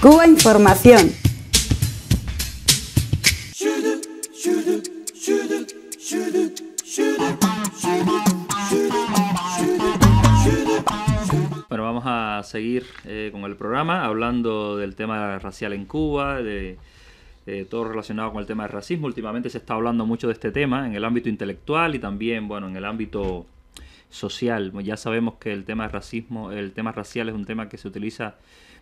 Cuba Información. Bueno, vamos a seguir eh, con el programa hablando del tema racial en Cuba, de, eh, todo relacionado con el tema del racismo. Últimamente se está hablando mucho de este tema en el ámbito intelectual y también, bueno, en el ámbito social. Ya sabemos que el tema de racismo, el tema racial es un tema que se utiliza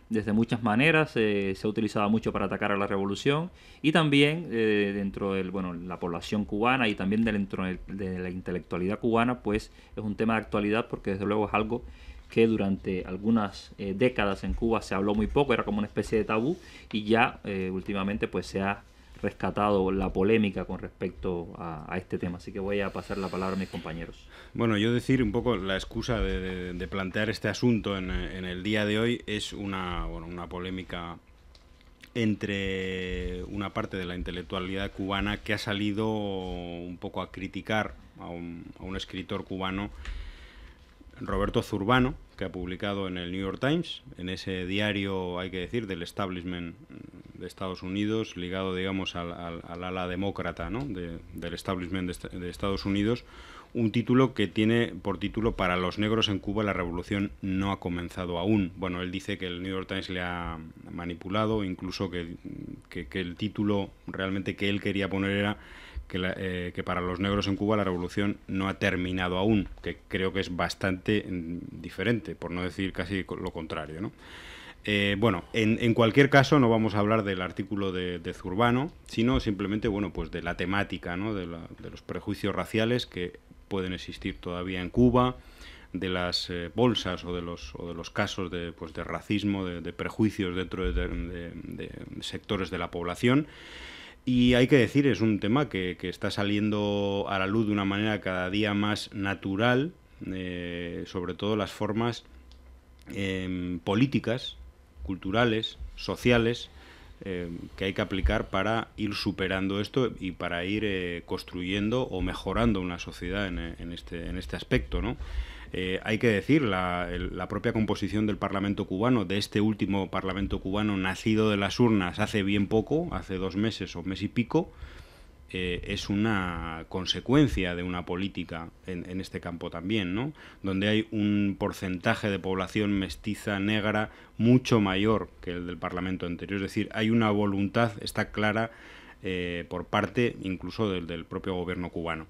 desde muchas maneras, eh, se ha utilizado mucho para atacar a la revolución y también eh, dentro de bueno, la población cubana y también dentro de la intelectualidad cubana, pues es un tema de actualidad porque desde luego es algo que durante algunas eh, décadas en Cuba se habló muy poco, era como una especie de tabú y ya últimamente pues se ha rescatado la polémica con respecto a, este tema. Así que voy a pasar la palabra a mis compañeros. Bueno, yo decir un poco la excusa de, plantear este asunto en, el día de hoy es una, una polémica entre una parte de la intelectualidad cubana que ha salido un poco a criticar a un, a un escritor cubano, Roberto Zurbano, que ha publicado en el New York Times, en ese diario, hay que decir, del establishment de Estados Unidos, ligado, digamos, al, al, ala demócrata ¿no? de, del establishment de, Estados Unidos, un título que tiene por título Para los negros en Cuba la revolución no ha comenzado aún. Bueno, él dice que el New York Times le ha manipulado, incluso que, el título realmente que él quería poner era que, eh, que, para los negros en Cuba la revolución no ha terminado aún, que creo que es bastante mm, diferente, por no decir casi lo contrario, ¿no? Eh, bueno, en, cualquier caso no vamos a hablar del artículo de, Zurbano, sino simplemente bueno, pues de la temática, ¿no? de, los prejuicios raciales que pueden existir todavía en Cuba, de las eh, bolsas o de los, casos de, pues, de racismo, de, prejuicios dentro de sectores de la población. Y hay que decir, es un tema que, está saliendo a la luz de una manera cada día más natural, eh, sobre todo las formas em, políticas culturales, sociales, eh, que hay que aplicar para ir superando esto y para ir eh, construyendo o mejorando una sociedad en, eh, este, en este, aspecto. hay que decir, la, la, propia composición del Parlamento cubano, de este último Parlamento cubano nacido de las urnas hace bien poco, hace dos meses o mes y pico, eh, es una consecuencia de una política en, este campo también, ¿no? Donde hay un porcentaje de población mestiza negra mucho mayor que el del Parlamento anterior. Es decir, hay una voluntad, está clara, eh, por parte incluso del, del propio gobierno cubano.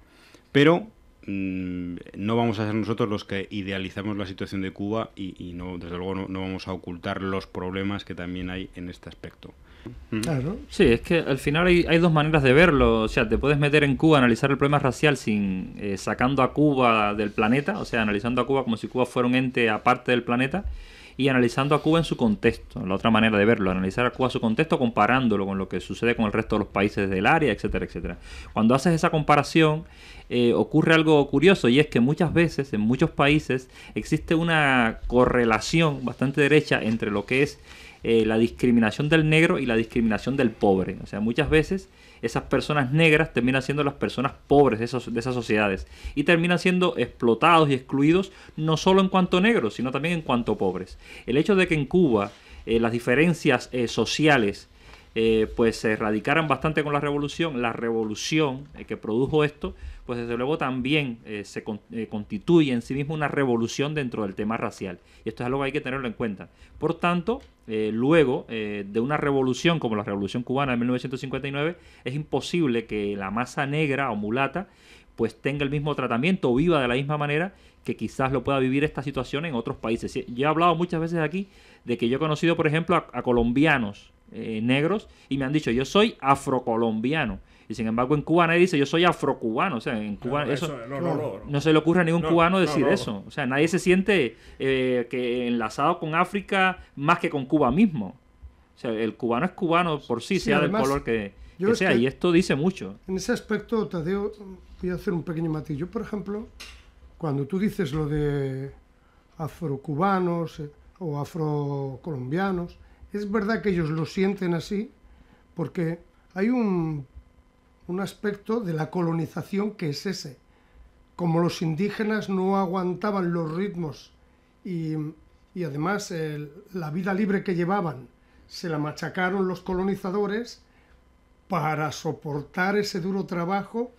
Pero Mm, no vamos a ser nosotros los que idealizamos la situación de Cuba y, no, desde luego no, vamos a ocultar los problemas que también hay en este aspecto. Claro. Sí, es que al final hay, dos maneras de verlo. O sea, te puedes meter en Cuba, analizar el problema racial sin eh, sacando a Cuba del planeta, o sea, analizando a Cuba como si Cuba fuera un ente aparte del planeta y analizando a Cuba en su contexto. La otra manera de verlo, analizar a Cuba en su contexto comparándolo con lo que sucede con el resto de los países del área, etcétera, etcétera. Cuando haces esa comparación, eh, ocurre algo curioso y es que muchas veces en muchos países existe una correlación bastante derecha entre lo que es eh, la discriminación del negro y la discriminación del pobre. O sea, muchas veces esas personas negras terminan siendo las personas pobres de, esas sociedades y terminan siendo explotados y excluidos no solo en cuanto negros, sino también en cuanto pobres. El hecho de que en Cuba eh, las diferencias eh, sociales eh, pues se erradicaran bastante con la revolución, la revolución eh, que produjo esto, pues desde luego también eh, se constituye en sí mismo una revolución dentro del tema racial. Y esto es algo que hay que tenerlo en cuenta. Por tanto, luego de una revolución como la Revolución Cubana de 1959, es imposible que la masa negra o mulata pues tenga el mismo tratamiento o viva de la misma manera que quizás lo pueda vivir esta situación en otros países. Yo he hablado muchas veces aquí de que yo he conocido, por ejemplo, a colombianos eh, negros y me han dicho, yo soy afrocolombiano. Y sin embargo, en Cuba nadie dice, yo soy afrocubano. O sea, en Cuba no, eso, no, se le ocurre a ningún cubano decir eso. O sea, nadie se siente eh, que enlazado con África más que con Cuba mismo. O sea, el cubano es cubano por sí, sea del color que, sea. y esto dice mucho. En ese aspecto, Tadeo, voy a hacer un pequeño matillo por ejemplo, cuando tú dices lo de afrocubanos eh, o afrocolombianos, es verdad que ellos lo sienten así porque hay un, aspecto de la colonización que es ese. Como los indígenas no aguantaban los ritmos y, además la vida libre que llevaban se la machacaron los colonizadores para soportar ese duro trabajo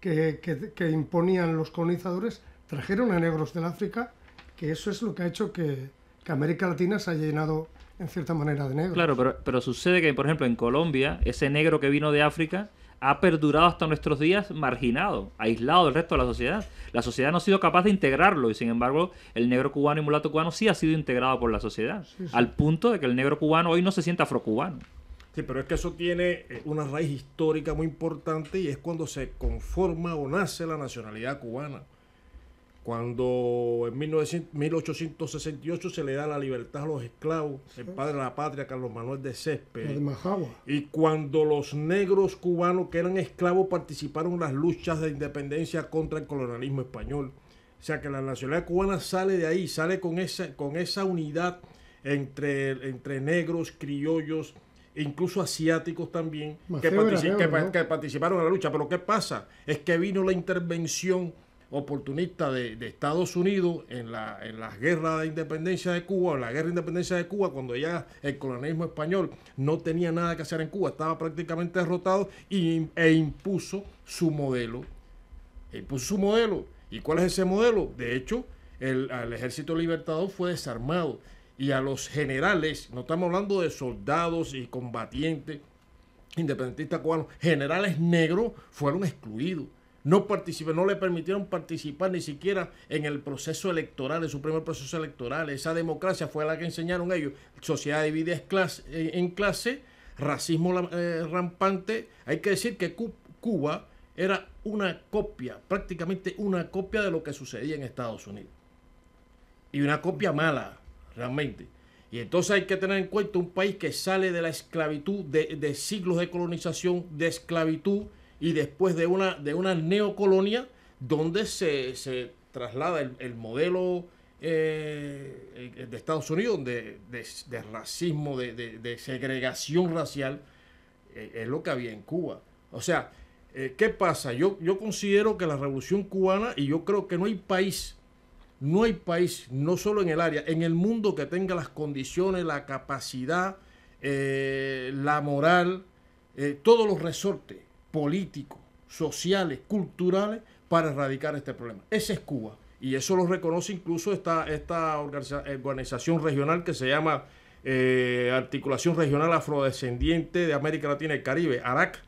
que imponían los colonizadores, trajeron a negros del África, que eso es lo que ha hecho que, que América Latina se ha llenado en cierta manera de negro. Claro, pero, sucede que, por ejemplo, en Colombia, ese negro que vino de África ha perdurado hasta nuestros días marginado, aislado del resto de la sociedad. La sociedad no ha sido capaz de integrarlo y sin embargo el negro cubano y mulato cubano sí ha sido integrado por la sociedad, al punto de que el negro cubano hoy no se siente afrocubano. Sí, pero es que eso tiene eh, una raíz histórica muy importante y es cuando se conforma o nace la nacionalidad cubana. Cuando en 1868 se le da la libertad a los esclavos, el padre de la patria, Carlos Manuel de Céspedes. Y cuando los negros cubanos que eran esclavos participaron en las luchas de independencia contra el colonialismo español. O sea que la nacionalidad cubana sale de ahí, sale con esa, con esa unidad entre, entre negros, criollos, incluso asiáticos también, que, que participaron en la lucha. Pero ¿qué pasa? Es que vino la intervención oportunista de, Estados Unidos en la, guerra de independencia de Cuba, la guerra de independencia de Cuba, cuando ya el colonialismo español no tenía nada que hacer en Cuba, estaba prácticamente derrotado y, e impuso su modelo. E impuso su modelo. ¿Y cuál es ese modelo? De hecho, el, el ejército libertador fue desarmado y a los generales, no estamos hablando de soldados y combatientes independentistas cubanos, generales negros fueron excluidos no no le permitieron participar ni siquiera en el proceso electoral, en su primer proceso electoral. Esa democracia fue la que enseñaron ellos. Sociedad dividida en clase, racismo eh, rampante. Hay que decir que Cuba era una copia, prácticamente una copia de lo que sucedía en Estados Unidos. Y una copia mala, realmente. Y entonces hay que tener en cuenta un país que sale de la esclavitud, de siglos de colonización, de esclavitud y después de una, de una neocolonia donde se, traslada el, modelo eh, eh, de Estados Unidos, de, racismo, de, segregación racial, eh, es lo que había en Cuba. O sea, ¿qué pasa? Yo, yo considero que la revolución cubana, y yo creo que no hay país, no hay país, no solo en el área, en el mundo que tenga las condiciones, la capacidad, la moral, todos los resortes políticos, sociales, culturales para erradicar este problema. Ese es Cuba. Y eso lo reconoce incluso esta, esta organización regional que se llama eh, Articulación Regional Afrodescendiente de América Latina y el Caribe, ARAC,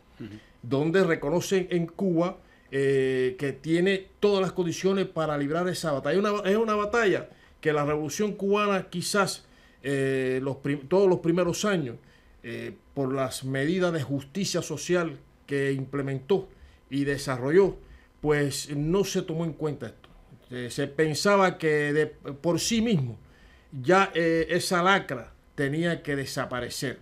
donde reconocen en Cuba eh, que tiene todas las condiciones para librar esa batalla. es una batalla que la revolución cubana quizás eh, los todos los primeros años, por las medidas de justicia social implementó y desarrolló, pues no se tomó en cuenta esto. Eh, se pensaba que por sí mismo ya eh, esa lacra tenía que desaparecer,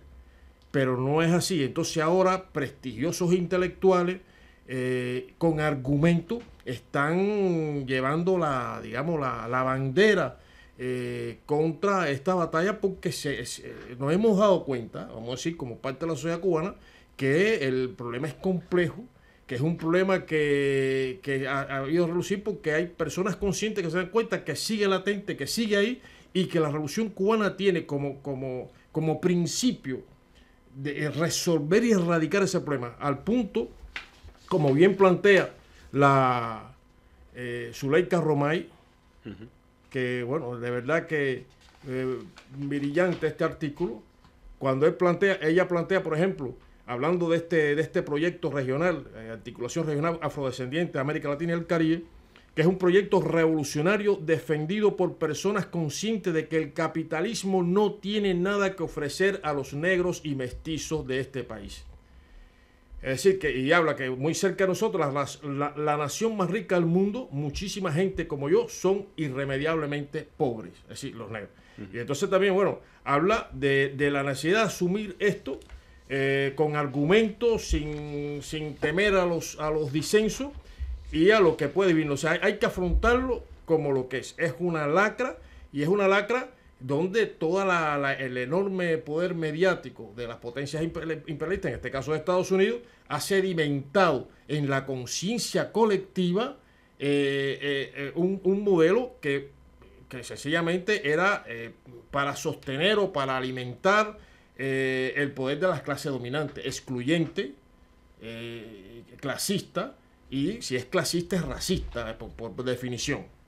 pero no es así. Entonces ahora prestigiosos intelectuales eh, con argumento están llevando la, digamos, la, bandera contra esta batalla porque nos hemos dado cuenta, vamos a decir, como parte de la sociedad cubana, que el problema es complejo, que es un problema que, que ha, ha, habido relucir porque hay personas conscientes que se dan cuenta que sigue latente, que sigue ahí y que la revolución cubana tiene como, como, como principio de resolver y erradicar ese problema, al punto, como bien plantea la eh, Zuleika Romay, que bueno, de verdad que eh, brillante este artículo, cuando él plantea, ella plantea, por ejemplo, hablando de este, de este proyecto regional, eh, Articulación Regional Afrodescendiente de América Latina y el Caribe, que es un proyecto revolucionario defendido por personas conscientes de que el capitalismo no tiene nada que ofrecer a los negros y mestizos de este país. Es decir, que, y habla que muy cerca de nosotros, la, nación más rica del mundo, muchísima gente como yo, son irremediablemente pobres, es decir, los negros. Y entonces también, bueno, habla de, de la necesidad de asumir esto eh, con argumentos, sin, temer a los, a los disensos y a lo que puede vivir. O sea, hay que afrontarlo como lo que es. Es una lacra y es una lacra donde todo el enorme poder mediático de las potencias imperialistas, en este caso de Estados Unidos, ha sedimentado en la conciencia colectiva eh, eh, un, modelo que, sencillamente era para sostener o para alimentar eh, el poder de las clases dominantes, excluyente, eh, clasista, y si es clasista es racista, por definición.